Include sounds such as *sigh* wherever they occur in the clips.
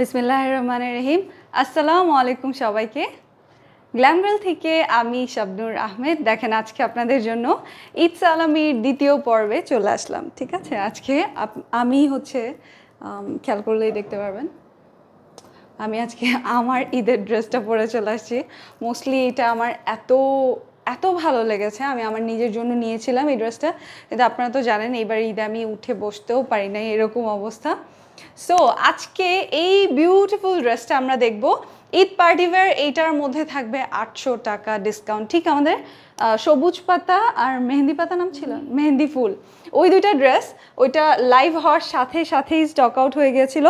বিসমিল্লাহ রহমান রহিম আসসালামু আলাইকুম সবাইকে গ্ল্যামগ্রেল থেকে আমি শাবনুর আহমেদ দেখেন আজকে আপনাদের জন্য ঈদ সালামির দ্বিতীয় পর্বে চলে আসলাম ঠিক আছে আজকে আমি হচ্ছে খেয়াল করলেই দেখতে পারবেন আমি আজকে আমার ঈদের ড্রেসটা পরে চলে আসছি মোস্টলি এটা আমার এত এত ভালো লেগেছে আমি আমার নিজের জন্য নিয়েছিলাম এই ড্রেসটা কিন্তু আপনারা তো জানেন এবার ঈদে আমি উঠে বসতেও পারি না এরকম অবস্থা সো আজকে এই বিউটিফুল ড্রেসটা আমরা দেখব ঈদ পার্টিওয়ার এইটার মধ্যে থাকবে আটশো টাকা ডিসকাউন্ট ঠিক আমাদের সবুজ পাতা আর মেহেন্দি পাতা নাম ছিল মেহেন্দি ফুল ওই দুইটা ড্রেস ওইটা লাইভ হওয়ার সাথে সাথেই স্টক আউট হয়ে গিয়েছিল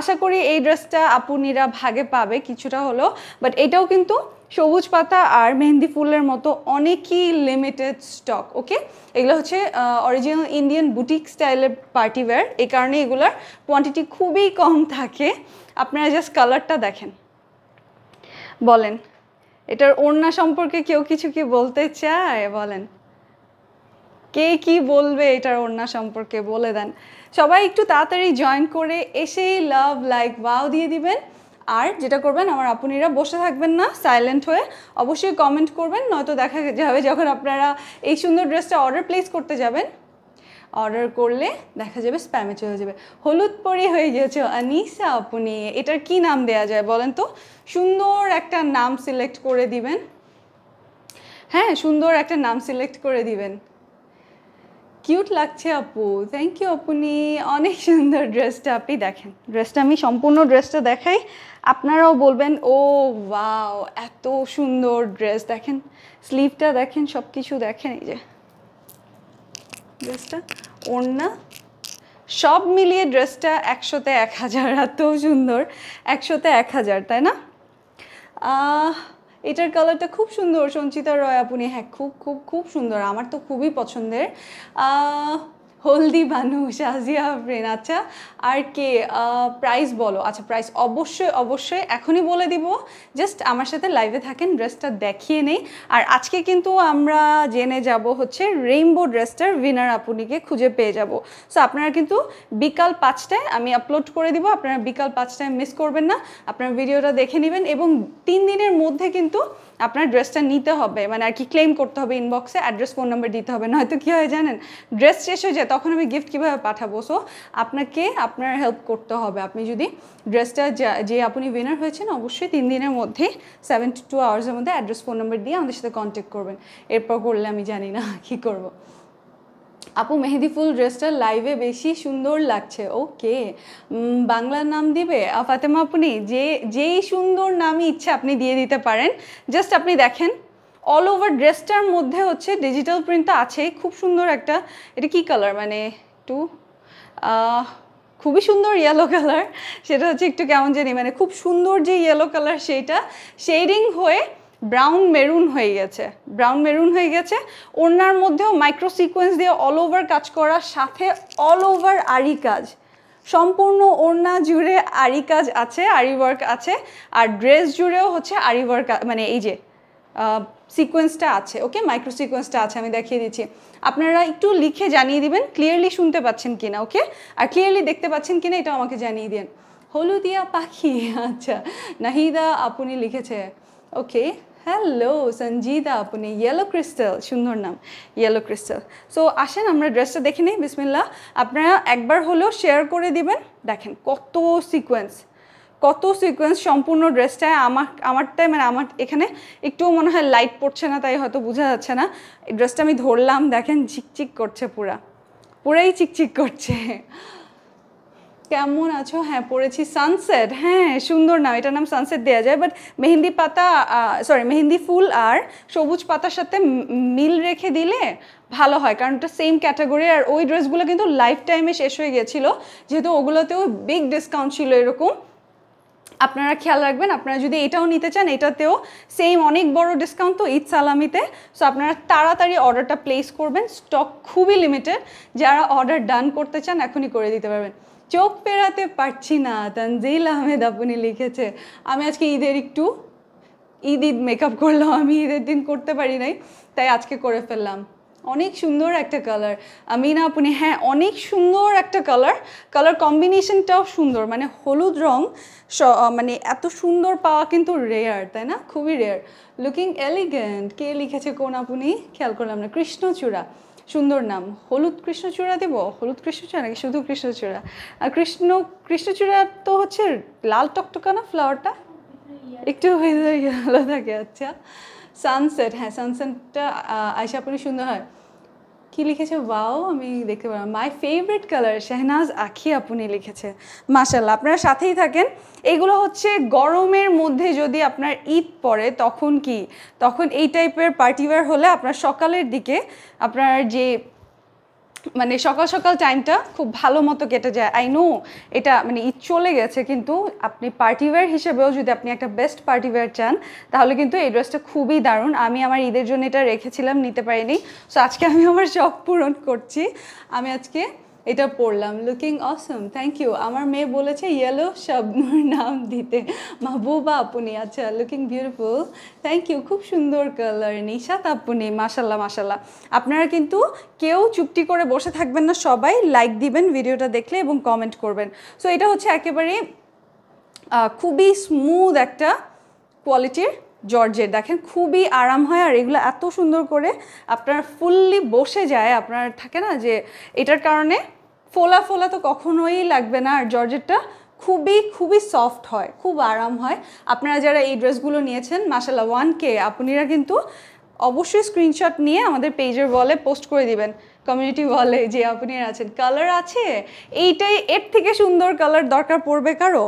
আশা করি এই ড্রেসটা আপু ভাগে পাবে কিছুটা হলো বাট এটাও কিন্তু সবুজ পাতা আর মেহেন্দি ফুলের মতো অনেকই লিমিটেড স্টক ওকে এগুলো হচ্ছে অরিজিনাল ইন্ডিয়ান বুটিক স্টাইলের পার্টিওয়্যার এই কারণে এগুলার কোয়ান্টিটি খুবই কম থাকে আপনারা জাস্ট কালারটা দেখেন বলেন এটার ওড়না সম্পর্কে কেউ কিছু কি বলতে চায় বলেন কে কি বলবে এটার ওড়না সম্পর্কে বলে দেন সবাই একটু তাড়াতাড়ি জয়েন করে এসেই লাভ লাইক বাও দিয়ে দিবেন আর যেটা করবেন আমার আপনিরা বসে থাকবেন না সাইলেন্ট হয়ে অবশ্যই কমেন্ট করবেন নয়তো দেখা যাবে যখন আপনারা এই সুন্দর ড্রেসটা অর্ডার প্লেস করতে যাবেন অর্ডার করলে দেখা যাবে স্প্যামে চলে যাবে হলুদ পরে হয়ে গিয়েছে আনিসা আপনি এটার কি নাম দেয়া যায় বলেন তো সুন্দর একটা নাম সিলেক্ট করে দিবেন হ্যাঁ সুন্দর একটা নাম সিলেক্ট করে দিবেন কিউট লাগছে আপু থ্যাংক ইউ আপুনি অনেক সুন্দর ড্রেসটা আপনি দেখেন ড্রেসটা আমি সম্পূর্ণ ড্রেসটা দেখাই আপনারাও বলবেন ও ওয়াও এত সুন্দর ড্রেস দেখেন স্লিভটা দেখেন সব কিছু দেখেন এই যে ড্রেসটা ওড়না সব মিলিয়ে ড্রেসটা একশোতে এক হাজার এত সুন্দর একশোতে এক হাজার তাই না এটার কালারটা খুব সুন্দর সঞ্চিতা রয় আপনি হ্যাঁ খুব খুব খুব সুন্দর আমার তো খুবই পছন্দের হলদি বানু শাহজিয়া আফরিন আচ্ছা আর কে প্রাইস বলো আচ্ছা প্রাইস অবশ্যই অবশ্যই এখনই বলে দিব জাস্ট আমার সাথে লাইভে থাকেন ড্রেসটা দেখিয়ে নেই আর আজকে কিন্তু আমরা জেনে যাব হচ্ছে রেইনবো ড্রেসটার উইনার আপনিকে খুঁজে পেয়ে যাব সো আপনারা কিন্তু বিকাল পাঁচটায় আমি আপলোড করে দিব আপনারা বিকাল পাঁচটায় মিস করবেন না আপনারা ভিডিওটা দেখে নেবেন এবং তিন দিনের মধ্যে কিন্তু আপনার ড্রেসটা নিতে হবে মানে আর কি ক্লেম করতে হবে ইনবক্সে অ্যাড্রেস ফোন নাম্বার দিতে হবে নয়তো কী হয় জানেন ড্রেস শেষ হয়ে যায় তখন আমি গিফট কীভাবে পাঠাবো সো আপনাকে আপনার হেল্প করতে হবে আপনি যদি ড্রেসটা যে আপনি উইনার হয়েছেন অবশ্যই তিন দিনের মধ্যে সেভেন টু টু আওয়ার্সের মধ্যে অ্যাড্রেস ফোন নাম্বার দিয়ে আমাদের সাথে কন্ট্যাক্ট করবেন এরপর করলে আমি জানি না কী করবো আপু মেহেদি ফুল ড্রেসটা লাইভে বেশি সুন্দর লাগছে ওকে বাংলা নাম দিবে ফাতেমা আপনি যে যেই সুন্দর নামই ইচ্ছে আপনি দিয়ে দিতে পারেন জাস্ট আপনি দেখেন অল ওভার ড্রেসটার মধ্যে হচ্ছে ডিজিটাল প্রিন্ট তো আছেই খুব সুন্দর একটা এটা কি কালার মানে একটু খুবই সুন্দর ইয়েলো কালার সেটা হচ্ছে একটু কেমন জানি মানে খুব সুন্দর যে ইয়েলো কালার সেইটা শেডিং হয়ে ব্রাউন মেরুন হয়ে গেছে ব্রাউন মেরুন হয়ে গেছে ওনার মধ্যেও মাইক্রো সিকোয়েন্স দিয়ে অল ওভার কাজ করার সাথে অল ওভার আরি কাজ সম্পূর্ণ ওড়না জুড়ে আরি কাজ আছে আরি ওয়ার্ক আছে আর ড্রেস জুড়েও হচ্ছে আরি ওয়ার্ক মানে এই যে সিকোয়েন্সটা আছে ওকে মাইক্রো সিকোয়েন্সটা আছে আমি দেখিয়ে দিচ্ছি আপনারা একটু লিখে জানিয়ে দিবেন ক্লিয়ারলি শুনতে পাচ্ছেন না ওকে আর ক্লিয়ারলি দেখতে পাচ্ছেন না এটা আমাকে জানিয়ে দিন হলুদিয়া পাখি আচ্ছা নাহিদা আপনি লিখেছে ওকে হ্যালো সঞ্জিদা আপনি ইয়েলো ক্রিস্টাল সুন্দর নাম ইয়েলো ক্রিস্টাল সো আসেন আমরা ড্রেসটা দেখে নিই বিসমিল্লা আপনারা একবার হলেও শেয়ার করে দিবেন দেখেন কত সিকোয়েন্স কত সিকোয়েন্স সম্পূর্ণ ড্রেসটায় আমার আমারটাই মানে আমার এখানে একটু মনে হয় লাইট পড়ছে না তাই হয়তো বোঝা যাচ্ছে না এই ড্রেসটা আমি ধরলাম দেখেন ঝিকচিক করছে পুরা পুরাই চিকচিক করছে কেমন আছো হ্যাঁ পড়েছি সানসেট হ্যাঁ সুন্দর না এটার নাম সানসেট দেওয়া যায় বাট মেহেন্দি পাতা সরি মেহেন্দি ফুল আর সবুজ পাতার সাথে মিল রেখে দিলে ভালো হয় কারণ ওটা সেম ক্যাটাগরি আর ওই ড্রেসগুলো কিন্তু লাইফ টাইমে শেষ হয়ে গেছিলো যেহেতু ওগুলোতেও বিগ ডিসকাউন্ট ছিল এরকম আপনারা খেয়াল রাখবেন আপনারা যদি এটাও নিতে চান এটাতেও সেম অনেক বড় ডিসকাউন্ট তো ঈদ সালামিতে সো আপনারা তাড়াতাড়ি অর্ডারটা প্লেস করবেন স্টক খুবই লিমিটেড যারা অর্ডার ডান করতে চান এখনই করে দিতে পারবেন চোখ পেরাতে পারছি না তানজিল আহমেদ আপনি লিখেছে আমি আজকে ঈদের একটু ঈদ ঈদ মেকআপ করলাম আমি ঈদের দিন করতে পারি নাই তাই আজকে করে ফেললাম অনেক সুন্দর একটা কালার আমি না আপনি হ্যাঁ অনেক সুন্দর একটা কালার কালার কম্বিনেশনটাও সুন্দর মানে হলুদ রং মানে এত সুন্দর পাওয়া কিন্তু রেয়ার তাই না খুবই রেয়ার লুকিং এলিগেন্ট কে লিখেছে কোন আপনি খেয়াল করলাম না কৃষ্ণচূড়া সুন্দর নাম হলুদ কৃষ্ণচূড়া দেব হলুদ কৃষ্ণচূড়া নাকি শুধু কৃষ্ণচূড়া আর কৃষ্ণ কৃষ্ণচূড়া তো হচ্ছে লাল টকটকা না ফ্লাওয়ারটা একটু আলাদা থাকে আচ্ছা সানসেট হ্যাঁ সানসেটটা আইসা আপনি সুন্দর হয় কি লিখেছে বাও আমি দেখতে পারলাম মাই ফেভারিট কালার শেহনাজ আখি আপনি লিখেছে মাশাল্লাহ আপনারা সাথেই থাকেন এগুলো হচ্ছে গরমের মধ্যে যদি আপনার ঈদ পড়ে তখন কি তখন এই টাইপের পার্টিওয়ার হলে আপনার সকালের দিকে আপনার যে মানে সকাল সকাল টাইমটা খুব ভালো মতো কেটে যায় আই নো এটা মানে ঈদ চলে গেছে কিন্তু আপনি পার্টিওয়্যার হিসেবেও যদি আপনি একটা বেস্ট পার্টিওয়্যার চান তাহলে কিন্তু এই ড্রেসটা খুবই দারুণ আমি আমার ঈদের জন্য এটা রেখেছিলাম নিতে পারিনি সো আজকে আমি আমার শখ পূরণ করছি আমি আজকে এটা পড়লাম লুকিং অসম থ্যাংক ইউ আমার মেয়ে বলেছে ইয়েলো শবনুর *laughs* নাম দিতে মাহবুবা আপনি আচ্ছা লুকিং বিউটিফুল থ্যাংক ইউ খুব সুন্দর কালার নিশাত আপনি মাসাল্লাহ মাসাল্লাহ আপনারা কিন্তু কেউ চুপটি করে বসে থাকবেন না সবাই লাইক দিবেন ভিডিওটা দেখলে এবং কমেন্ট করবেন সো এটা হচ্ছে একেবারে খুবই স্মুথ একটা কোয়ালিটির জর্জের দেখেন খুবই আরাম হয় আর এগুলো এত সুন্দর করে আপনার ফুললি বসে যায় আপনার থাকে না যে এটার কারণে ফোলা ফোলা তো কখনোই লাগবে না আর জর্জেটটা খুবই খুবই সফট হয় খুব আরাম হয় আপনারা যারা এই ড্রেসগুলো নিয়েছেন মাসাল্লা ওয়ান কে আপনারা কিন্তু অবশ্যই স্ক্রিনশট নিয়ে আমাদের পেজের বলে পোস্ট করে দিবেন কমিউনিটি বলে যে আপনি আছেন কালার আছে এইটাই এর থেকে সুন্দর কালার দরকার পড়বে কারো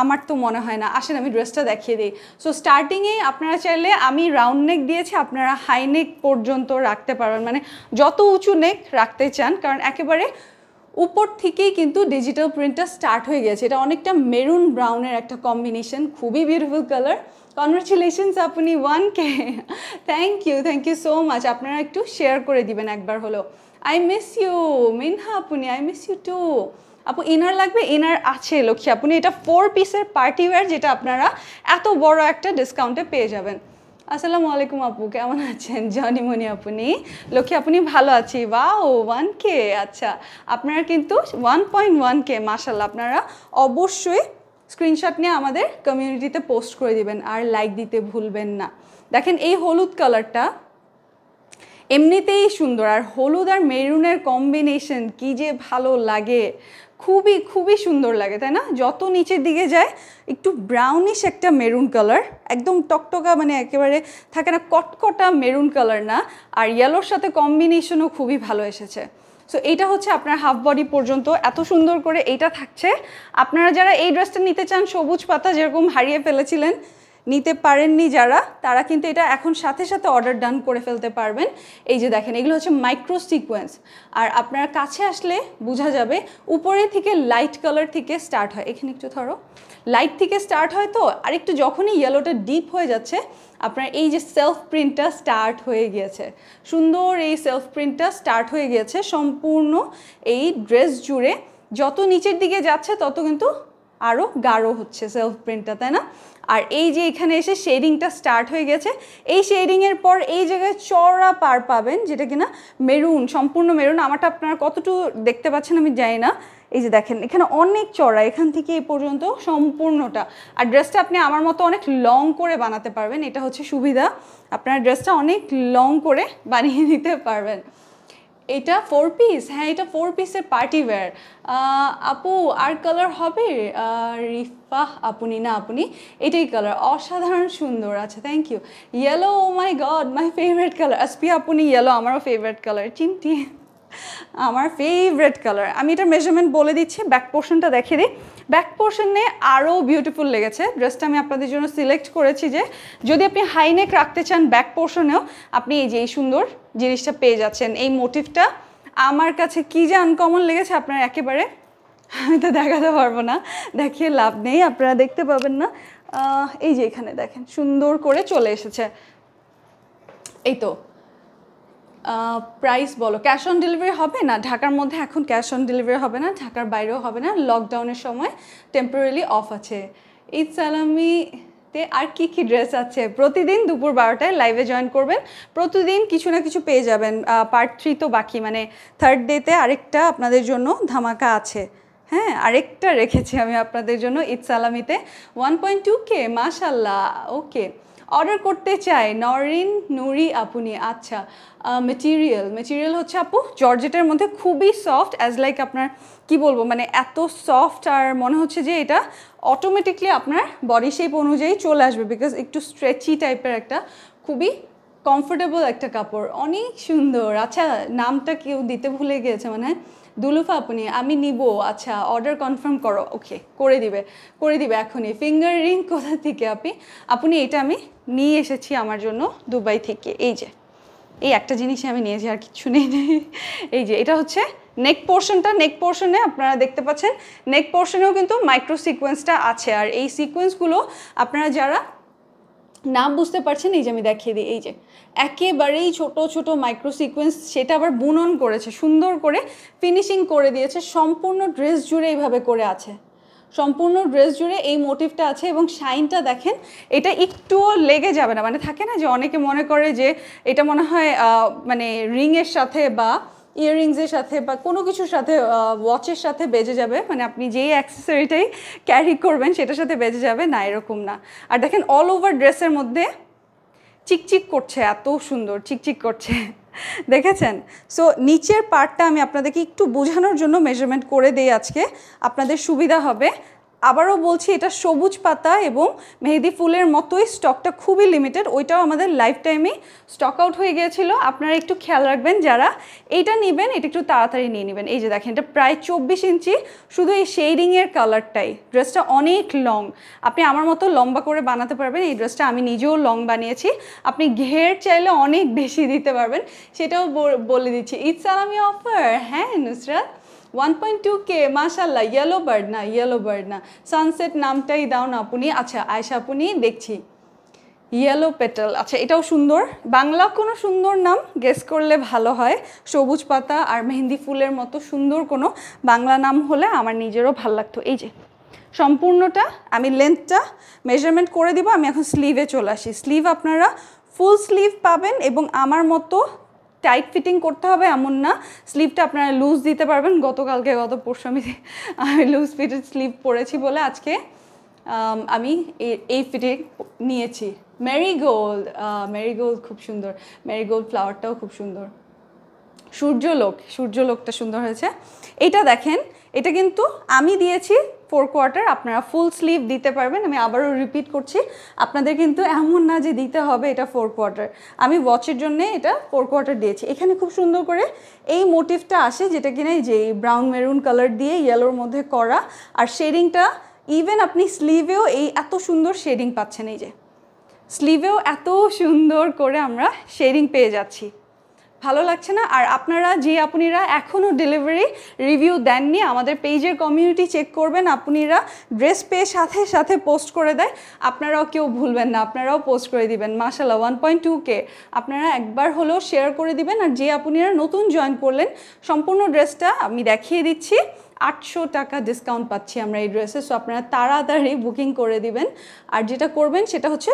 আমার তো মনে হয় না আসেন আমি ড্রেসটা দেখিয়ে দিই সো স্টার্টিংয়েই আপনারা চাইলে আমি রাউন্ড নেক দিয়েছি আপনারা হাই নেক পর্যন্ত রাখতে পারবেন মানে যত উঁচু নেক রাখতে চান কারণ একেবারে উপর থেকেই কিন্তু ডিজিটাল প্রিন্টটা স্টার্ট হয়ে গেছে এটা অনেকটা মেরুন ব্রাউনের একটা কম্বিনেশন খুবই বিউটিফুল কালার কনগ্রেচুলেশনস আপনি one K thank you thank you so much আপনারা একটু শেয়ার করে দিবেন একবার হলো আই মিস ইউ মিনহা আপনি আই মিস ইউ টু আপু ইনার লাগবে ইনার আছে লক্ষ্মী আপনি এটা ফোর পিসের পার্টি ওয়ার যেটা আপনারা এত বড় একটা ডিসকাউন্টে পেয়ে যাবেন আসসালামু আলাইকুম আপু কেমন আছেন জনিমণি আপনি লক্ষ্মী আপনি ভালো আছি বা ও ওয়ান কে আচ্ছা আপনারা কিন্তু ওয়ান পয়েন্ট ওয়ান কে মাসাল্লাহ আপনারা অবশ্যই স্ক্রিনশট নিয়ে আমাদের কমিউনিটিতে পোস্ট করে দিবেন আর লাইক দিতে ভুলবেন না দেখেন এই হলুদ কালারটা এমনিতেই সুন্দর আর হলুদ আর মেরুনের কম্বিনেশন কি যে ভালো লাগে খুবই খুবই সুন্দর লাগে তাই না যত নিচের দিকে যায় একটু ব্রাউনিশ একটা মেরুন কালার একদম টকটকা মানে একেবারে থাকে না কটকটা মেরুন কালার না আর ইয়েলোর সাথে কম্বিনেশনও খুবই ভালো এসেছে সো এইটা হচ্ছে আপনার হাফ বডি পর্যন্ত এত সুন্দর করে এইটা থাকছে আপনারা যারা এই ড্রেসটা নিতে চান সবুজ পাতা যেরকম হারিয়ে ফেলেছিলেন নিতে পারেননি যারা তারা কিন্তু এটা এখন সাথে সাথে অর্ডার ডান করে ফেলতে পারবেন এই যে দেখেন এগুলো হচ্ছে মাইক্রো সিকোয়েন্স আর আপনার কাছে আসলে বোঝা যাবে উপরে থেকে লাইট কালার থেকে স্টার্ট হয় এখানে একটু ধরো লাইট থেকে স্টার্ট হয় তো আর একটু যখনই ইয়েলোটা ডিপ হয়ে যাচ্ছে আপনার এই যে সেলফ প্রিন্টটা স্টার্ট হয়ে গিয়েছে সুন্দর এই সেলফ প্রিন্টটা স্টার্ট হয়ে গিয়েছে সম্পূর্ণ এই ড্রেস জুড়ে যত নিচের দিকে যাচ্ছে তত কিন্তু আরও গাঢ় হচ্ছে সেলফ প্রিন্টটা তাই না আর এই যে এখানে এসে শেডিংটা স্টার্ট হয়ে গেছে এই শেডিংয়ের পর এই জায়গায় চড়া পার পাবেন যেটা কিনা মেরুন সম্পূর্ণ মেরুন আমারটা আপনারা কতটুকু দেখতে পাচ্ছেন আমি জানি না এই যে দেখেন এখানে অনেক চড়া এখান থেকে এই পর্যন্ত সম্পূর্ণটা আর ড্রেসটা আপনি আমার মতো অনেক লং করে বানাতে পারবেন এটা হচ্ছে সুবিধা আপনার ড্রেসটা অনেক লং করে বানিয়ে নিতে *laughs* পারবেন এটা ফোর পিস হ্যাঁ এটা ফোর পিসের পার্টি ওয়্যার আপু আর কালার হবে রিফাহ আপনি না আপনি এটাই কালার অসাধারণ সুন্দর আচ্ছা thank you yellow oh my god my favourite colour আসপি আপনি ইয়েলো আমারও ফেভারিট কালার চিমটি আমার ফেভারেট কালার আমি এটা মেজারমেন্ট বলে দিচ্ছি ব্যাক পোর্শনটা দেখে দিই ব্যাক পোর্শনে আরও বিউটিফুল লেগেছে ড্রেসটা আমি আপনাদের জন্য সিলেক্ট করেছি যে যদি আপনি হাইনেক রাখতে চান ব্যাক পোর্শনেও আপনি এই যে এই সুন্দর জিনিসটা পেয়ে যাচ্ছেন এই মোটিভটা আমার কাছে কী যে আনকমন লেগেছে আপনার একেবারে আমি তো দেখাতে পারবো না দেখিয়ে লাভ নেই আপনারা দেখতে পাবেন না এই যে এখানে দেখেন সুন্দর করে চলে এসেছে এই তো প্রাইস বলো ক্যাশ অন ডেলিভারি হবে না ঢাকার মধ্যে এখন ক্যাশ অন ডেলিভারি হবে না ঢাকার বাইরেও হবে না লকডাউনের সময় টেম্পোরারি অফ আছে ঈদ সালামি আজকে আর কি কি ড্রেস আছে প্রতিদিন দুপুর বারোটায় লাইভে জয়েন করবেন প্রতিদিন কিছু না কিছু পেয়ে যাবেন পার্ট থ্রি তো বাকি মানে থার্ড ডেতে আরেকটা আপনাদের জন্য ধামাকা আছে হ্যাঁ আরেকটা রেখেছি আমি আপনাদের জন্য ইদসালামিতে ওয়ান পয়েন্ট টু কে মাশাল্লাহ ওকে অর্ডার করতে চাই নরিন নুরি আপনি আচ্ছা মেটিরিয়াল মেটিরিয়াল হচ্ছে আপু জর্জেটের মধ্যে খুবই সফট অ্যাজ লাইক আপনার কি বলবো মানে এত সফট আর মনে হচ্ছে যে এটা অটোমেটিকলি আপনার বডি শেপ অনুযায়ী চলে আসবে বিকজ একটু স্ট্রেচি টাইপের একটা খুবই কমফোর্টেবল একটা কাপড় অনেক সুন্দর আচ্ছা নামটা কেউ দিতে ভুলে গিয়েছে মানে দুলুফা আপনি আমি নিব আচ্ছা অর্ডার কনফার্ম করো ওকে করে দিবে করে দিবে এখনই ফিঙ্গার রিং কোথা থেকে আপনি আপনি এটা আমি নিয়ে এসেছি আমার জন্য দুবাই থেকে এই যে এই একটা জিনিসই আমি নিয়েছি আর কিচ্ছু নেই এই যে এটা হচ্ছে নেক পোর্শনটা নেক পোর্শনে আপনারা দেখতে পাচ্ছেন নেক পোর্শনেও কিন্তু মাইক্রো সিকোয়েন্সটা আছে আর এই সিকোয়েন্সগুলো আপনারা যারা নাম বুঝতে পারছেন এই যে আমি দেখিয়ে দিই এই যে একেবারেই ছোট ছোট মাইক্রো সিকোয়েন্স সেটা আবার বুনন করেছে সুন্দর করে ফিনিশিং করে দিয়েছে সম্পূর্ণ ড্রেস জুড়ে এইভাবে করে আছে সম্পূর্ণ ড্রেস জুড়ে এই মোটিভটা আছে এবং শাইনটা দেখেন এটা একটুও লেগে যাবে না মানে থাকে না যে অনেকে মনে করে যে এটা মনে হয় মানে রিংয়ের সাথে বা ইয়াররিংসের সাথে বা কোনো কিছুর সাথে ওয়াচের সাথে বেজে যাবে মানে আপনি যেই অ্যাক্সেসরিটাই ক্যারি করবেন সেটার সাথে বেজে যাবে না এরকম না আর দেখেন অল ওভার ড্রেসের মধ্যে চিকচিক করছে এত সুন্দর চিকচিক করছে দেখেছেন সো নিচের পার্টটা আমি আপনাদেরকে একটু বোঝানোর জন্য মেজারমেন্ট করে দিই আজকে আপনাদের সুবিধা হবে আবারও বলছি এটা সবুজ পাতা এবং মেহেদি ফুলের মতোই স্টকটা খুবই লিমিটেড ওইটাও আমাদের লাইফ টাইমে স্টক আউট হয়ে গিয়েছিল আপনারা একটু খেয়াল রাখবেন যারা এইটা নেবেন এটা একটু তাড়াতাড়ি নিয়ে নেবেন এই যে দেখেন এটা প্রায় চব্বিশ ইঞ্চি শুধু এই শেডিংয়ের কালারটাই ড্রেসটা অনেক লং আপনি আমার মতো লম্বা করে বানাতে পারবেন এই ড্রেসটা আমি নিজেও লং বানিয়েছি আপনি ঘের চাইলে অনেক বেশি দিতে পারবেন সেটাও বলে দিচ্ছি ঈদ আমি অফার হ্যাঁ নুসরাত 1.2k মাশাল্লাহ ইয়েলো বার্ড না ইয়েলো বার্ড না সানসেট নামটাই দাও না আপনি আচ্ছা আয়সা আপনি দেখছি ইয়েলো পেটাল আচ্ছা এটাও সুন্দর বাংলা কোনো সুন্দর নাম গেস করলে ভালো হয় সবুজ পাতা আর মেহেন্দি ফুলের মতো সুন্দর কোনো বাংলা নাম হলে আমার নিজেরও ভাল লাগতো এই যে সম্পূর্ণটা আমি লেন্থটা মেজারমেন্ট করে দিব আমি এখন স্লিভে চলে আসি স্লিভ আপনারা ফুল স্লিভ পাবেন এবং আমার মতো টাইট ফিটিং করতে হবে এমন না স্লিভটা আপনারা লুজ দিতে পারবেন গতকালকে গত পরশু আমি আমি লুজ ফিটেড স্লিভ পরেছি বলে আজকে আমি এই ফিটে নিয়েছি ম্যারিগোল্ড ম্যারিগোল্ড খুব সুন্দর ম্যারিগোল্ড ফ্লাওয়ারটাও খুব সুন্দর সূর্যলোক সূর্যলোকটা সুন্দর হয়েছে এটা দেখেন এটা কিন্তু আমি দিয়েছি ফোর কোয়ার্টার আপনারা ফুল স্লিভ দিতে পারবেন আমি আবারও রিপিট করছি আপনাদের কিন্তু এমন না যে দিতে হবে এটা ফোর কোয়ার্টার আমি ওয়াচের জন্য এটা ফোর কোয়ার্টার দিয়েছি এখানে খুব সুন্দর করে এই মোটিভটা আসে যেটা কিনা যে ব্রাউন মেরুন কালার দিয়ে ইয়েলোর মধ্যে করা আর শেডিংটা ইভেন আপনি স্লিভেও এই এত সুন্দর শেডিং পাচ্ছেন এই যে স্লিভেও এত সুন্দর করে আমরা শেডিং পেয়ে যাচ্ছি ভালো লাগছে না আর আপনারা যে আপনারা এখনও ডেলিভারি রিভিউ দেননি আমাদের পেজের কমিউনিটি চেক করবেন আপনারা ড্রেস পেয়ে সাথে সাথে পোস্ট করে দেয় আপনারাও কেউ ভুলবেন না আপনারাও পোস্ট করে দিবেন মাসাল্লাহ ওয়ান পয়েন্ট টু কে আপনারা একবার হলেও শেয়ার করে দিবেন আর যে আপনারা নতুন জয়েন করলেন সম্পূর্ণ ড্রেসটা আমি দেখিয়ে দিচ্ছি আটশো টাকা ডিসকাউন্ট পাচ্ছি আমরা এই ড্রেসে সো আপনারা তাড়াতাড়ি বুকিং করে দিবেন আর যেটা করবেন সেটা হচ্ছে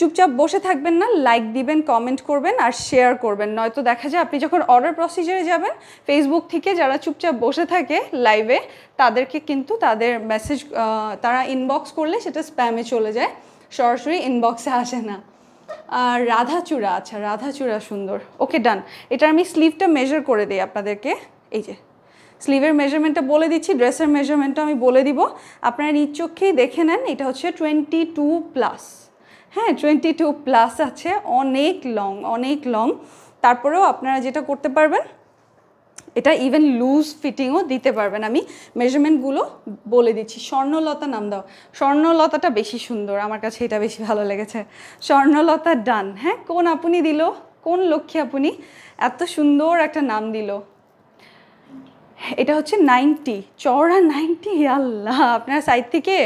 চুপচাপ বসে থাকবেন না লাইক দিবেন কমেন্ট করবেন আর শেয়ার করবেন নয়তো দেখা যায় আপনি যখন অর্ডার প্রসিজারে যাবেন ফেসবুক থেকে যারা চুপচাপ বসে থাকে লাইভে তাদেরকে কিন্তু তাদের মেসেজ তারা ইনবক্স করলে সেটা স্প্যামে চলে যায় সরাসরি ইনবক্সে আসে না আর রাধাচূড়া আচ্ছা রাধাচূড়া সুন্দর ওকে ডান এটা আমি স্লিভটা মেজার করে দিই আপনাদেরকে এই যে স্লিভের মেজারমেন্টটা বলে দিচ্ছি ড্রেসের মেজারমেন্টটা আমি বলে দিব আপনারা নিজ চোখেই দেখে নেন এটা হচ্ছে টোয়েন্টি টু প্লাস হ্যাঁ টোয়েন্টি টু প্লাস আছে অনেক লং অনেক লং তারপরেও আপনারা যেটা করতে পারবেন এটা ইভেন লুজ ফিটিংও দিতে পারবেন আমি মেজারমেন্টগুলো বলে দিচ্ছি স্বর্ণলতা নাম দাও স্বর্ণলতাটা বেশি সুন্দর আমার কাছে এটা বেশি ভালো লেগেছে স্বর্ণলতা ডান হ্যাঁ কোন আপনি দিল কোন লক্ষ্যে আপনি এত সুন্দর একটা নাম দিল এটা হচ্ছে নাইনটি চওড়া নাইনটি আল্লাহ আপনার সাইড থেকে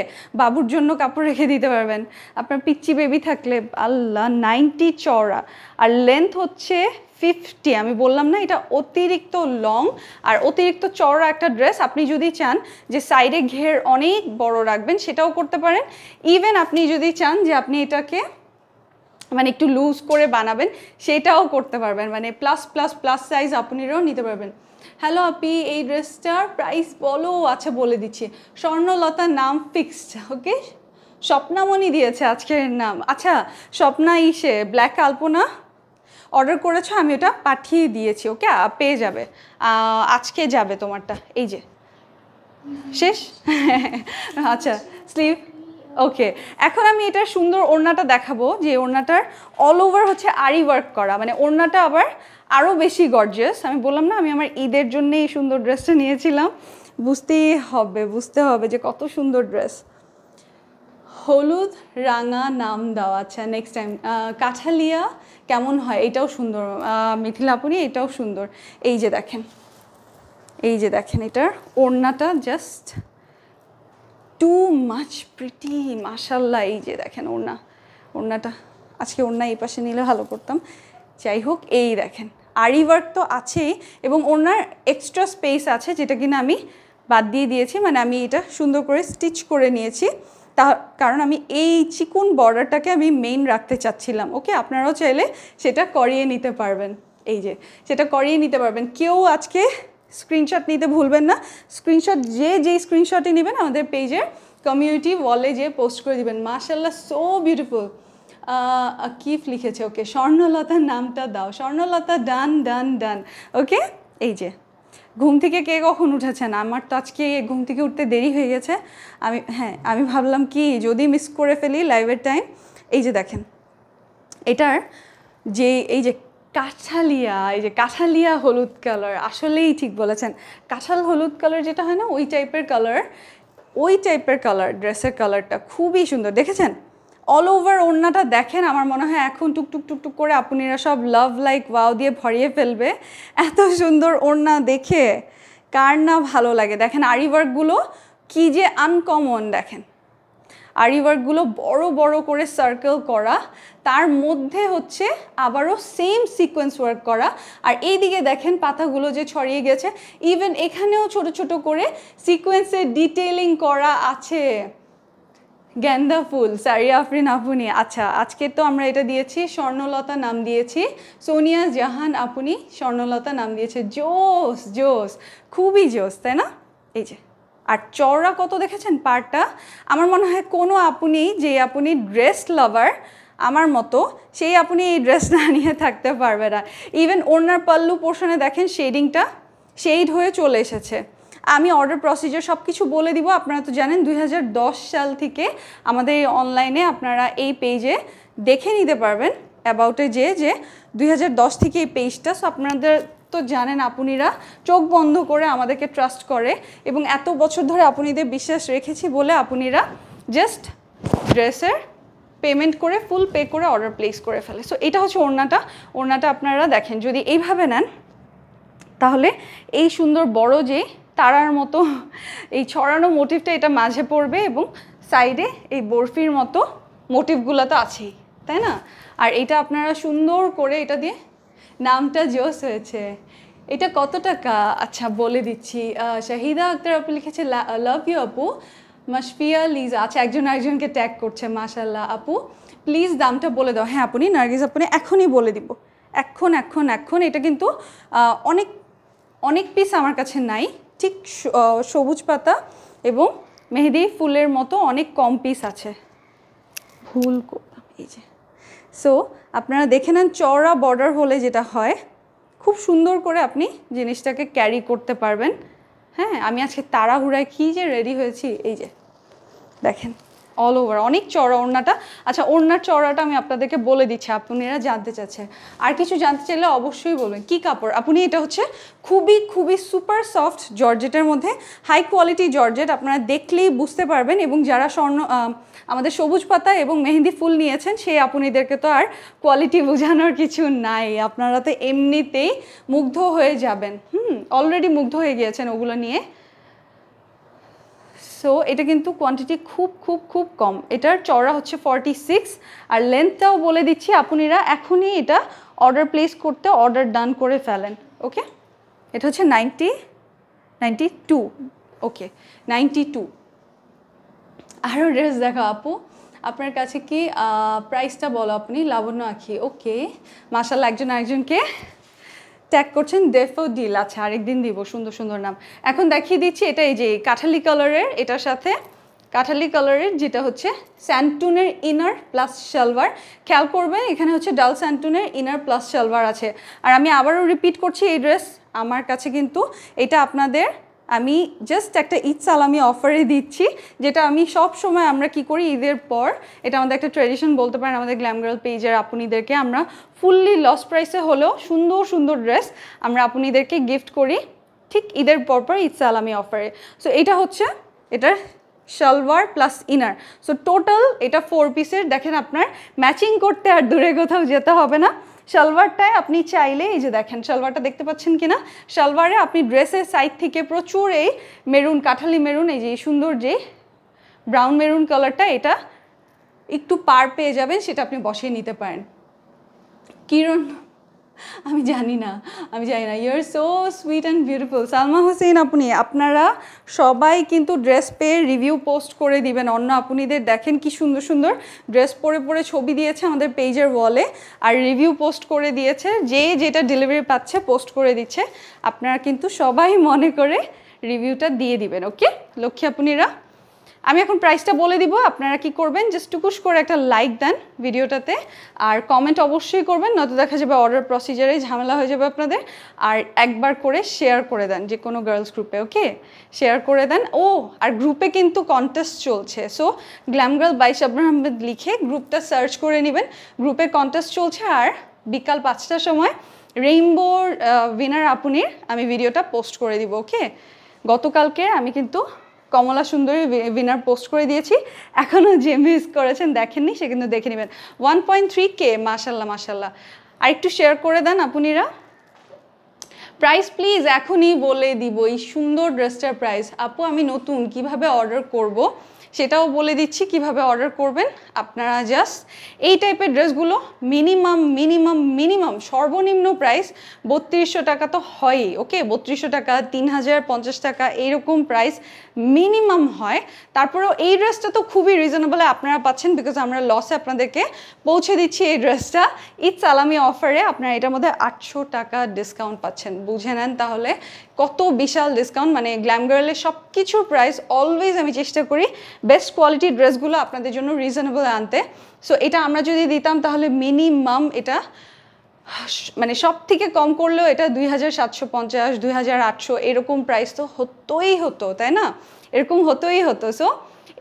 বাবুর জন্য কাপড় রেখে দিতে পারবেন আপনার পিচ্চি বেবি থাকলে আল্লাহ নাইনটি চওড়া আর লেন্থ হচ্ছে ফিফটি আমি বললাম না এটা অতিরিক্ত লং আর অতিরিক্ত চওড়া একটা ড্রেস আপনি যদি চান যে সাইডে ঘের অনেক বড় রাখবেন সেটাও করতে পারেন ইভেন আপনি যদি চান যে আপনি এটাকে মানে একটু লুজ করে বানাবেন সেটাও করতে পারবেন মানে প্লাস প্লাস প্লাস সাইজ আপনিরাও নিতে পারবেন হ্যালো আপি এই ড্রেসটার প্রাইস বলো আচ্ছা বলে দিচ্ছি স্বর্ণলতার নাম ফিক্সড ওকে স্বপ্নামণি দিয়েছে আজকের নাম আচ্ছা স্বপ্না ইসে ব্ল্যাক আলপনা অর্ডার করেছো আমি ওটা পাঠিয়ে দিয়েছি ওকে পেয়ে যাবে আজকে যাবে তোমারটা এই যে শেষ *laughs* আচ্ছা স্লিভ ওকে এখন আমি এটা সুন্দর ওড়নাটা দেখাবো যে ওড়নাটার অল ওভার হচ্ছে আরি ওয়ার্ক করা মানে ওড়নাটা আবার আরও বেশি গর্জিয়াস আমি বললাম না আমি আমার ঈদের জন্যে এই সুন্দর ড্রেসটা নিয়েছিলাম বুঝতেই হবে বুঝতে হবে যে কত সুন্দর ড্রেস হলুদ রাঙা নাম দেওয়া আচ্ছা নেক্সট টাইম কাঠালিয়া কেমন হয় এটাও সুন্দর মিথিলাপুরি এটাও সুন্দর এই যে দেখেন এই যে দেখেন এটার ওড়নাটা জাস্ট টু মাচ প্রিটি মাসাল্লাহ এই যে দেখেন ওড়না ওড়নাটা আজকে ওড়না এই পাশে নিলে ভালো করতাম যাই হোক এই দেখেন আরি ওয়ার্ক তো আছেই এবং ওনার এক্সট্রা স্পেস আছে যেটা কিনা আমি বাদ দিয়ে দিয়েছি মানে আমি এটা সুন্দর করে স্টিচ করে নিয়েছি তা কারণ আমি এই চিকুন বর্ডারটাকে আমি মেইন রাখতে চাচ্ছিলাম ওকে আপনারাও চাইলে সেটা করিয়ে নিতে পারবেন এই যে সেটা করিয়ে নিতে পারবেন কেউ আজকে স্ক্রিনশট নিতে ভুলবেন না স্ক্রিনশট যে যেই স্ক্রিনশটই নেবেন আমাদের পেজে কমিউনিটি ওয়ালে যে পোস্ট করে দেবেন মার্শাল্লাহ সো বিউটিফুল কিফ লিখেছে ওকে স্বর্ণলতার নামটা দাও স্বর্ণলতা ডান ডান ডান ওকে এই যে ঘুম থেকে কে কখন উঠেছেন আমার তো আজকে ঘুম থেকে উঠতে দেরি হয়ে গেছে আমি হ্যাঁ আমি ভাবলাম কি যদি মিস করে ফেলি লাইভের টাইম এই যে দেখেন এটার যে এই যে কাঁঠালিয়া এই যে কাঁঠালিয়া হলুদ কালার আসলেই ঠিক বলেছেন কাঁঠাল হলুদ কালার যেটা হয় না ওই টাইপের কালার ওই টাইপের কালার ড্রেসের কালারটা খুবই সুন্দর দেখেছেন অল ওভার ওড়নাটা দেখেন আমার মনে হয় এখন টুকটুক টুকটুক করে আপনিরা সব লাভ লাইক ওয়াও দিয়ে ভরিয়ে ফেলবে এত সুন্দর ওড়না দেখে কার না ভালো লাগে দেখেন আরিওয়ার্কগুলো কী যে আনকমন দেখেন আরি ওয়ার্কগুলো বড় বড় করে সার্কেল করা তার মধ্যে হচ্ছে আবারও সেম সিকোয়েন্স ওয়ার্ক করা আর এই দিকে দেখেন পাতাগুলো যে ছড়িয়ে গেছে ইভেন এখানেও ছোট ছোট করে সিকোয়েন্সে ডিটেলিং করা আছে গ্যান্দা ফুল সারি আফরিন আপুনি আচ্ছা আজকে তো আমরা এটা দিয়েছি স্বর্ণলতা নাম দিয়েছি সোনিয়া জাহান আপুনি স্বর্ণলতা নাম দিয়েছে জোস জোস খুবই জোস তাই না এই যে আর চওড়া কত দেখেছেন পারটা আমার মনে হয় কোনো আপনি যে আপনি ড্রেস লাভার আমার মতো সেই আপনি এই ড্রেস না নিয়ে থাকতে পারবে না ইভেন ওনার পাল্লু পোর্শনে দেখেন শেডিংটা শেড হয়ে চলে এসেছে আমি অর্ডার প্রসিজার সব কিছু বলে দিব আপনারা তো জানেন দুই সাল থেকে আমাদের এই অনলাইনে আপনারা এই পেজে দেখে নিতে পারবেন অ্যাবাউটে যে যে দুই থেকে এই পেজটা সো আপনাদের তো জানেন আপনারা চোখ বন্ধ করে আমাদেরকে ট্রাস্ট করে এবং এত বছর ধরে আপুনিদের বিশ্বাস রেখেছি বলে আপনারা জাস্ট ড্রেসের পেমেন্ট করে ফুল পে করে অর্ডার প্লেস করে ফেলে সো এটা হচ্ছে ওড়নাটা ওড়নাটা আপনারা দেখেন যদি এইভাবে নেন তাহলে এই সুন্দর বড় যে তারার মতো এই ছড়ানো মোটিভটা এটা মাঝে পড়বে এবং সাইডে এই বরফির মতো মোটিভগুলো তো আছেই তাই না আর এটা আপনারা সুন্দর করে এটা দিয়ে নামটা জোস হয়েছে এটা কত টাকা আচ্ছা বলে দিচ্ছি শাহিদা আক্তার আপু লিখেছে লাভ ইউ আপু মাসফিয়া লিজা আচ্ছা একজন আরেকজনকে ট্যাগ করছে মাশাল্লাহ আপু প্লিজ দামটা বলে দাও হ্যাঁ আপনি নার্গিস আপনি এখনই বলে দিব এখন এখন এখন এটা কিন্তু অনেক অনেক পিস আমার কাছে নাই ঠিক সবুজ পাতা এবং মেহেদি ফুলের মতো অনেক কম পিস আছে ভুল করলাম এই যে সো আপনারা দেখে নেন চওড়া বর্ডার হলে যেটা হয় খুব সুন্দর করে আপনি জিনিসটাকে ক্যারি করতে পারবেন হ্যাঁ আমি আজকে তাড়াহুড়ায় কী যে রেডি হয়েছি এই যে দেখেন অল ওভার অনেক চড়া ওড়নাটা আচ্ছা ওড়নার চড়াটা আমি আপনাদেরকে বলে দিচ্ছি আপনারা জানতে চাচ্ছে আর কিছু জানতে চাইলে অবশ্যই বলবেন কি কাপড় আপনি এটা হচ্ছে খুবই খুবই সুপার সফট জর্জেটের মধ্যে হাই কোয়ালিটি জর্জেট আপনারা দেখলেই বুঝতে পারবেন এবং যারা স্বর্ণ আমাদের সবুজ পাতা এবং মেহেন্দি ফুল নিয়েছেন সেই আপুনিদেরকে তো আর কোয়ালিটি বোঝানোর কিছু নাই আপনারা তো এমনিতেই মুগ্ধ হয়ে যাবেন হুম অলরেডি মুগ্ধ হয়ে গিয়েছেন ওগুলো নিয়ে সো এটা কিন্তু কোয়ান্টিটি খুব খুব খুব কম এটার চওড়া হচ্ছে ফর্টি সিক্স আর লেন্থটাও বলে দিচ্ছি আপনারা এখনই এটা অর্ডার প্লেস করতে অর্ডার ডান করে ফেলেন ওকে এটা হচ্ছে ninety ninety two okay ninety two আরও ড্রেস দেখা আপু আপনার কাছে কি প্রাইসটা বলো আপনি লাবণ্য আঁকি ওকে মাসাল্লাহ একজন আরেকজনকে ট্যাগ করছেন ডেফো ডিল আচ্ছা আরেকদিন দিব সুন্দর সুন্দর নাম এখন দেখিয়ে দিচ্ছি এটা এই যে কাঠালি কালারের এটার সাথে কাঠালি কালারের যেটা হচ্ছে স্যান্টুনের ইনার প্লাস সালভার খেয়াল করবেন এখানে হচ্ছে ডাল স্যান্টুনের ইনার প্লাস সালভার আছে আর আমি আবারও রিপিট করছি এই ড্রেস আমার কাছে কিন্তু এটা আপনাদের আমি জাস্ট একটা ঈদ সালামি অফারে দিচ্ছি যেটা আমি সব সময় আমরা কি করি ঈদের পর এটা আমাদের একটা ট্রেডিশন বলতে পারেন আমাদের গ্ল্যামগার্ল পেজের আপনিদেরকে আমরা ফুললি লস প্রাইসে হলেও সুন্দর সুন্দর ড্রেস আমরা আপনিদেরকে গিফট করি ঠিক ঈদের পরপর ঈদ সালামি অফারে সো এটা হচ্ছে এটার salwar plus inner so total এটা ফোর পিসের দেখেন আপনার ম্যাচিং করতে আর দূরে কোথাও যেতে হবে না সালোয়ারটায় আপনি চাইলে এই যে দেখেন সালোয়ারটা দেখতে পাচ্ছেন কিনা সালোয়ারে আপনি ড্রেসের সাইড থেকে প্রচুর এই মেরুন কাঠালি মেরুন এই যে সুন্দর যে ব্রাউন মেরুন কালারটা এটা একটু পার পেয়ে যাবেন সেটা আপনি বসিয়ে নিতে পারেন কিরণ আমি জানি না আমি জানি না your so sweet and beautiful Salma Hossain আপনি আপনারা সবাই কিন্তু ড্রেস পেয়ে রিভিউ পোস্ট করে দিবেন অন্য আপনিদের দেখেন কি সুন্দর সুন্দর ড্রেস পরে পরে ছবি দিয়েছে আমাদের পেজের ওয়ালে আর রিভিউ পোস্ট করে দিয়েছে যে যেটা ডেলিভারি পাচ্ছে পোস্ট করে দিচ্ছে আপনারা কিন্তু সবাই মনে করে রিভিউটা দিয়ে দিবেন ওকে লক্ষ্মী আপনিরা আমি এখন প্রাইসটা বলে দিব আপনারা কি করবেন জাস্ট টুকুস করে একটা লাইক দেন ভিডিওটাতে আর কমেন্ট অবশ্যই করবেন নয়তো দেখা যাবে অর্ডার প্রসিজারে ঝামেলা হয়ে যাবে আপনাদের আর একবার করে শেয়ার করে দেন যে কোনো গার্লস গ্রুপে ওকে শেয়ার করে দেন ও আর গ্রুপে কিন্তু কন্টেস্ট চলছে সো গ্ল্যাম গার্ল বাইশ আব্রাহ আহমেদ লিখে গ্রুপটা সার্চ করে নেবেন গ্রুপে কন্টেস্ট চলছে আর বিকাল পাঁচটার সময় রেইনবোর উইনার আপনির আমি ভিডিওটা পোস্ট করে দিব ওকে গতকালকে আমি কিন্তু কমলা সুন্দরী উইনার পোস্ট করে দিয়েছি এখনও যে মিস করেছেন দেখেননি সে কিন্তু দেখে নেবেন ওয়ান পয়েন্ট থ্রি কে মাসাল্লাহ মাসাল্লাহ আর একটু শেয়ার করে দেন আপনিরা প্রাইস প্লিজ এখনই বলে দিব এই সুন্দর ড্রেসটার প্রাইস আপু আমি নতুন কিভাবে অর্ডার করব। সেটাও বলে দিচ্ছি কিভাবে অর্ডার করবেন আপনারা জাস্ট এই টাইপের ড্রেসগুলো মিনিমাম মিনিমাম মিনিমাম সর্বনিম্ন প্রাইস বত্রিশশো টাকা তো হয়ই ওকে বত্রিশশো টাকা তিন হাজার পঞ্চাশ টাকা এইরকম প্রাইস মিনিমাম হয় তারপরেও এই ড্রেসটা তো খুবই রিজনেবলে আপনারা পাচ্ছেন বিকজ আমরা লসে আপনাদেরকে পৌঁছে দিচ্ছি এই ড্রেসটা ঈদ সালামি অফারে আপনারা এটার মধ্যে আটশো টাকা ডিসকাউন্ট পাচ্ছেন বুঝে নেন তাহলে কত বিশাল ডিসকাউন্ট মানে গ্ল্যাম গার্লের সব কিছু প্রাইস অলওয়েজ আমি চেষ্টা করি বেস্ট কোয়ালিটির ড্রেসগুলো আপনাদের জন্য রিজনেবল আনতে সো এটা আমরা যদি দিতাম তাহলে মিনিমাম এটা মানে সব থেকে কম করলেও এটা দুই হাজার সাতশো পঞ্চাশ দুই হাজার আটশো এরকম প্রাইস তো হতোই হতো তাই না এরকম হতোই হতো সো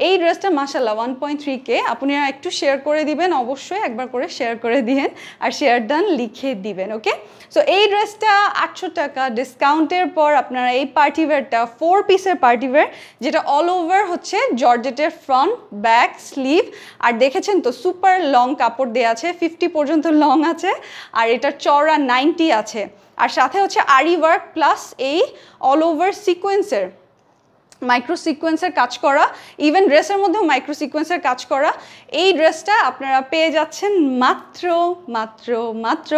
এই ড্রেসটা মাসাল্লাহ ওয়ান পয়েন্ট থ্রিকে আপনারা একটু শেয়ার করে দিবেন অবশ্যই একবার করে শেয়ার করে দিবেন আর শেয়ার ডান লিখে দিবেন ওকে সো এই ড্রেসটা আটশো টাকা ডিসকাউন্টের পর আপনারা এই পার্টিওয়ারটা ফোর পিসের পার্টিওয়ার যেটা অল ওভার হচ্ছে জর্জেটের ফ্রন্ট ব্যাক স্লিভ আর দেখেছেন তো সুপার লং কাপড় দেওয়া আছে ফিফটি পর্যন্ত লং আছে আর এটা চওড়া নাইনটি আছে আর সাথে হচ্ছে আরি ওয়ার্ক প্লাস এই অল ওভার সিকোয়েন্সের মাইক্রো সিকোয়েন্সের কাজ করা ইভেন ড্রেসের মধ্যেও মাইক্রো সিকোয়েন্সের কাজ করা এই ড্রেসটা আপনারা পেয়ে যাচ্ছেন মাত্র মাত্র মাত্র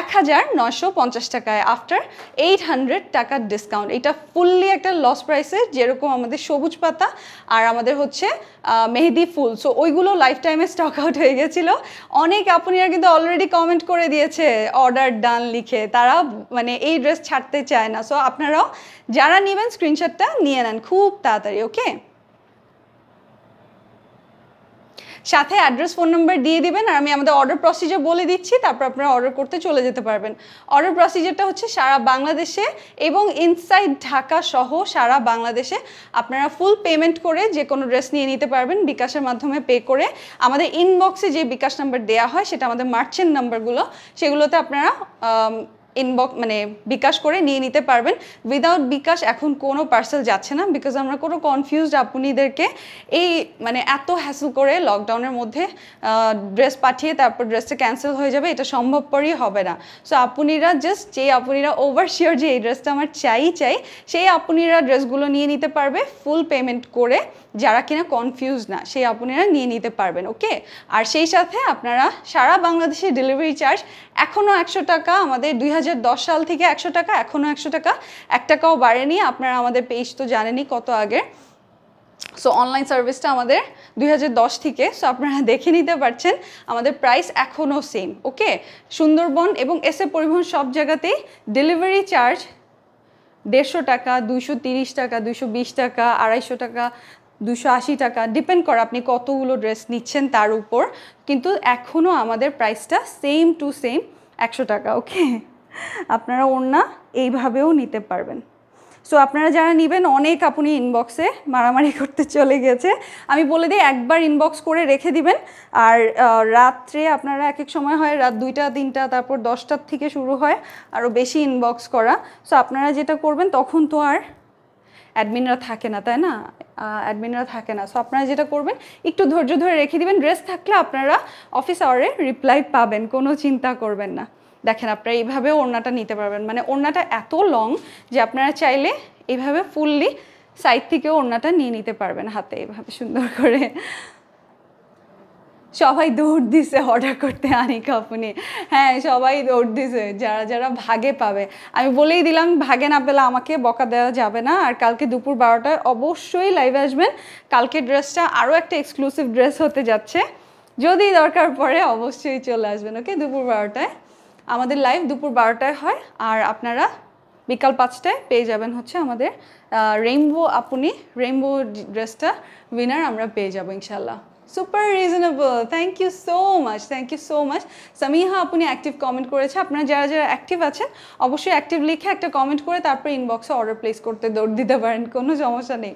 এক হাজার নশো পঞ্চাশ টাকায় আফটার এইট হান্ড্রেড টাকার ডিসকাউন্ট এটা ফুললি একটা লস প্রাইসে যেরকম আমাদের সবুজ পাতা আর আমাদের হচ্ছে মেহেদি ফুল সো ওইগুলো লাইফ টাইমে স্টক আউট হয়ে গেছিলো অনেক আপনারা কিন্তু অলরেডি কমেন্ট করে দিয়েছে অর্ডার ডান লিখে তারা মানে এই ড্রেস ছাড়তে চায় না সো আপনারাও যারা নেবেন স্ক্রিনশটটা নিয়ে নেন খুব তাড়াতাড়ি ওকে সাথে অ্যাড্রেস ফোন নাম্বার দিয়ে দিবেন আর আমি আমাদের অর্ডার প্রসিজার বলে দিচ্ছি তারপর আপনারা অর্ডার করতে চলে যেতে পারবেন অর্ডার প্রসিজারটা হচ্ছে সারা বাংলাদেশে এবং ইনসাইড ঢাকা সহ সারা বাংলাদেশে আপনারা ফুল পেমেন্ট করে যে কোনো ড্রেস নিয়ে নিতে পারবেন বিকাশের মাধ্যমে পে করে আমাদের ইনবক্সে যে বিকাশ নাম্বার দেওয়া হয় সেটা আমাদের মার্চেন্ট নাম্বারগুলো সেগুলোতে আপনারা ইনবক্স মানে বিকাশ করে নিয়ে নিতে পারবেন উইদাউট বিকাশ এখন কোনো পার্সেল যাচ্ছে না বিকজ আমরা কোনো কনফিউজড আপনিদেরকে এই মানে এত হ্যাসল করে লকডাউনের মধ্যে ড্রেস পাঠিয়ে তারপর ড্রেসটা ক্যান্সেল হয়ে যাবে এটা সম্ভবপরই হবে না সো আপনিরা জাস্ট যে আপনিরা ওভার শিওর যে এই ড্রেসটা আমার চাই চাই সেই আপনিরা ড্রেসগুলো নিয়ে নিতে পারবে ফুল পেমেন্ট করে যারা কিনা কনফিউজ না সেই আপনারা নিয়ে নিতে পারবেন ওকে আর সেই সাথে আপনারা সারা বাংলাদেশে ডেলিভারি চার্জ এখনও একশো টাকা আমাদের দুই সাল থেকে একশো টাকা এখনও একশো টাকা এক টাকাও বাড়েনি আপনারা আমাদের পেজ তো জানেনি কত আগে সো অনলাইন সার্ভিসটা আমাদের দুই থেকে সো আপনারা দেখে নিতে পারছেন আমাদের প্রাইস এখনও সেম ওকে সুন্দরবন এবং এসএ পরিবহন সব জায়গাতেই ডেলিভারি চার্জ দেড়শো টাকা দুইশো তিরিশ টাকা দুইশো বিশ টাকা আড়াইশো টাকা দুশো আশি টাকা ডিপেন্ড করে আপনি কতগুলো ড্রেস নিচ্ছেন তার উপর কিন্তু এখনও আমাদের প্রাইসটা সেম টু সেম একশো টাকা ওকে আপনারা ওড়না এইভাবেও নিতে পারবেন সো আপনারা যারা নেবেন অনেক আপনি ইনবক্সে মারামারি করতে চলে গেছে আমি বলে দিই একবার ইনবক্স করে রেখে দিবেন আর রাত্রে আপনারা এক এক সময় হয় রাত দুইটা তিনটা তারপর দশটার থেকে শুরু হয় আরও বেশি ইনবক্স করা সো আপনারা যেটা করবেন তখন তো আর অ্যাডমিনরা থাকে না তাই না অ্যাডমিনরা থাকে না সো আপনারা যেটা করবেন একটু ধৈর্য ধরে রেখে দিবেন ড্রেস থাকলে আপনারা অফিস আওয়ারে রিপ্লাই পাবেন কোনো চিন্তা করবেন না দেখেন আপনারা এইভাবে ওড়নাটা নিতে পারবেন মানে ওড়নাটা এত লং যে আপনারা চাইলে এইভাবে ফুললি সাইড থেকে ওড়নাটা নিয়ে নিতে পারবেন হাতে এইভাবে সুন্দর করে সবাই দৌড় দিছে অর্ডার করতে আনিকা আপনি হ্যাঁ সবাই দৌড় দিছে যারা যারা ভাগে পাবে আমি বলেই দিলাম ভাগে না পেলে আমাকে বকা দেওয়া যাবে না আর কালকে দুপুর বারোটায় অবশ্যই লাইভ আসবেন কালকে ড্রেসটা আরও একটা এক্সক্লুসিভ ড্রেস হতে যাচ্ছে যদি দরকার পড়ে অবশ্যই চলে আসবেন ওকে দুপুর বারোটায় আমাদের লাইভ দুপুর বারোটায় হয় আর আপনারা বিকাল পাঁচটায় পেয়ে যাবেন হচ্ছে আমাদের রেইনবো আপনি রেইনবো ড্রেসটা উইনার আমরা পেয়ে যাবো ইনশাল্লাহ super reasonable thank you so much thank you so much Samiha আপনি অ্যাক্টিভ কমেন্ট করেছে আপনারা যারা যারা অ্যাক্টিভ আছেন অবশ্যই অ্যাক্টিভ লিখে একটা কমেন্ট করে তারপরে ইনবক্সে অর্ডার প্লেস করতে দৌড় দিতে পারেন কোনো সমস্যা নেই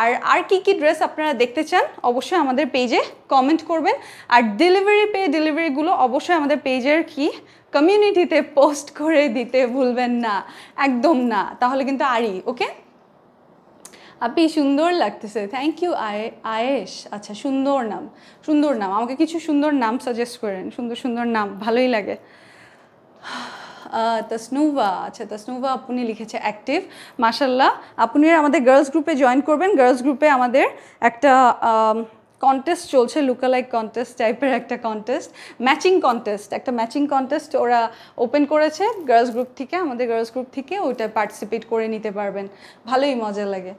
আর আর কী কী ড্রেস আপনারা দেখতে চান অবশ্যই আমাদের পেজে কমেন্ট করবেন আর ডেলিভারি পে ডেলিভারিগুলো অবশ্যই আমাদের পেজের কি কমিউনিটিতে পোস্ট করে দিতে ভুলবেন না একদম না তাহলে কিন্তু আরই ওকে আপনি সুন্দর লাগতেছে থ্যাংক ইউ আয়ে আয়েশ আচ্ছা সুন্দর নাম সুন্দর নাম আমাকে কিছু সুন্দর নাম সাজেস্ট করেন সুন্দর সুন্দর নাম ভালোই লাগে তসনুভা আচ্ছা তসনুভা আপনি লিখেছে অ্যাক্টিভ মাসাল্লাহ আপনি আমাদের গার্লস গ্রুপে জয়েন করবেন গার্লস গ্রুপে আমাদের একটা কন্টেস্ট চলছে লুকালাইক কন্টেস্ট টাইপের একটা কন্টেস্ট ম্যাচিং কন্টেস্ট একটা ম্যাচিং কন্টেস্ট ওরা ওপেন করেছে গার্লস গ্রুপ থেকে আমাদের গার্লস গ্রুপ থেকে ওইটা পার্টিসিপেট করে নিতে পারবেন ভালোই মজা লাগে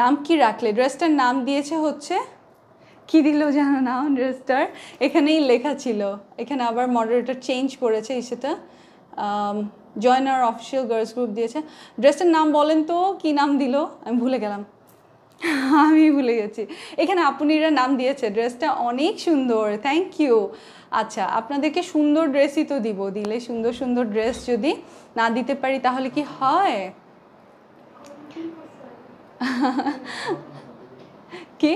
নাম কি রাখলে ড্রেসটার নাম দিয়েছে হচ্ছে কি দিল জানো না ড্রেসটার এখানেই লেখা ছিল এখানে আবার মডারেটর চেঞ্জ করেছে সেটা জয়নার অফিসিয়াল গার্লস গ্রুপ দিয়েছে ড্রেসটার নাম বলেন তো কি নাম দিল আমি ভুলে গেলাম *laughs* আমি ভুলে গেছি এখানে আপনিরা নাম দিয়েছে ড্রেসটা অনেক সুন্দর থ্যাংক ইউ আচ্ছা আপনাদেরকে সুন্দর ড্রেসই তো দিব দিলে সুন্দর সুন্দর ড্রেস যদি না দিতে পারি তাহলে কি হয় কি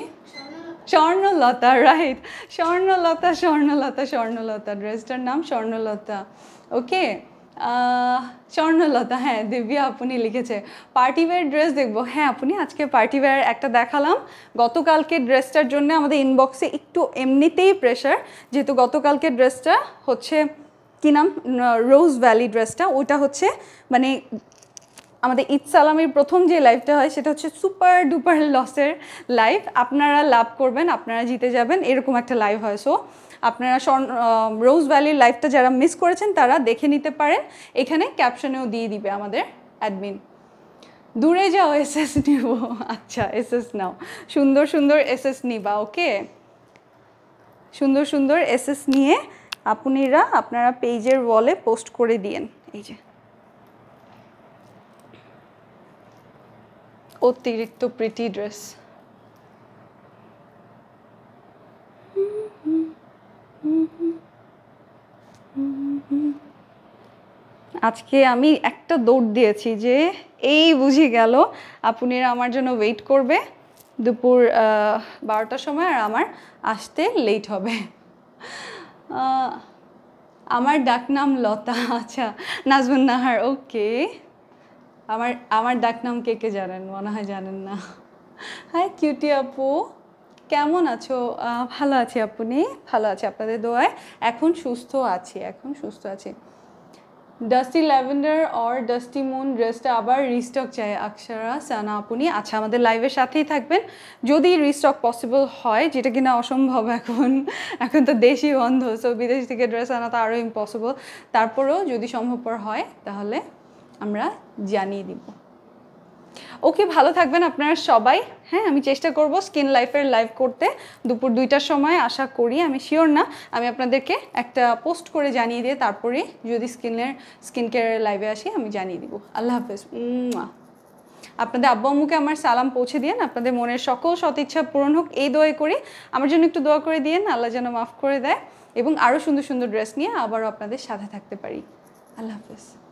স্বর্ণলতা রাইট স্বর্ণলতা স্বর্ণলতা স্বর্ণলতা ড্রেসটার নাম স্বর্ণলতা ওকে স্বর্ণলতা হ্যাঁ দিব্যা আপনি লিখেছে পার্টিওয়্যার ড্রেস দেখবো হ্যাঁ আপনি আজকে পার্টিওয়্যার একটা দেখালাম গতকালকে ড্রেসটার জন্য আমাদের ইনবক্সে একটু এমনিতেই প্রেশার যেহেতু গতকালকে ড্রেসটা হচ্ছে কী নাম রোজ ভ্যালি ড্রেসটা ওটা হচ্ছে মানে আমাদের ঈদ সালামের প্রথম যে লাইফটা হয় সেটা হচ্ছে সুপার ডুপার লসের লাইভ আপনারা লাভ করবেন আপনারা জিতে যাবেন এরকম একটা লাইভ হয় সো আপনারা রোজ ভ্যালির লাইফটা যারা মিস করেছেন তারা দেখে নিতে পারেন এখানে ক্যাপশনেও দিয়ে দিবে আমাদের অ্যাডমিন দূরে যাও এসএস নিব *laughs* আচ্ছা এসএস নাও সুন্দর সুন্দর এসএস নিবা ওকে সুন্দর সুন্দর এসএস নিয়ে আপনিরা আপনারা পেজের ওয়ালে পোস্ট করে দিয়েন এই যে অতিরিক্ত প্রিটি ড্রেস আজকে আমি একটা দৌড় দিয়েছি যে এই বুঝি গেল আপনারা আমার জন্য ওয়েট করবে দুপুর বারোটার সময় আর আমার আসতে লেট হবে আমার ডাকনাম লতা আচ্ছা নাজমুন নাহার ওকে আমার আমার ডাকনাম কে কে জানেন মনে হয় জানেন না হ্যাঁ কিউটি আপু কেমন আছো ভালো আছি আপনি ভালো আছি আপনাদের দোয়ায় এখন সুস্থ আছি এখন সুস্থ আছি dusty lavender or dusty moon ড্রেসটা আবার রিস্টক চাই আকসারা সানা আপনি আচ্ছা আমাদের লাইভের সাথেই থাকবেন যদি রিস্টক পসিবল হয় যেটা কিনা অসম্ভব এখন এখন তো দেশই বন্ধ সো বিদেশ থেকে ড্রেস আনা তো আরও ইম্পসিবল তারপরেও যদি সম্ভবপর হয় তাহলে আমরা জানিয়ে দিব ওকে ভালো থাকবেন আপনারা সবাই হ্যাঁ আমি চেষ্টা করব স্কিন লাইফের লাইভ করতে দুপুর দুইটার সময় আশা করি আমি শিওর না আমি আপনাদেরকে একটা পোস্ট করে জানিয়ে দিয়ে তারপরে যদি স্কিনের স্কিন কেয়ারের লাইভে আসি আমি জানিয়ে দিব আল্লাহ হাফেজ আপনাদের আব্বা আম্মুকে আমার সালাম পৌঁছে দিয়েন আপনাদের মনের সকল সতিচ্ছা পূরণ হোক এই দোয়া করে আমার জন্য একটু দোয়া করে দিয়েন আল্লাহ যেন মাফ করে দেয় এবং আরও সুন্দর সুন্দর ড্রেস নিয়ে আবারও আপনাদের সাথে থাকতে পারি আল্লাহ হাফেজ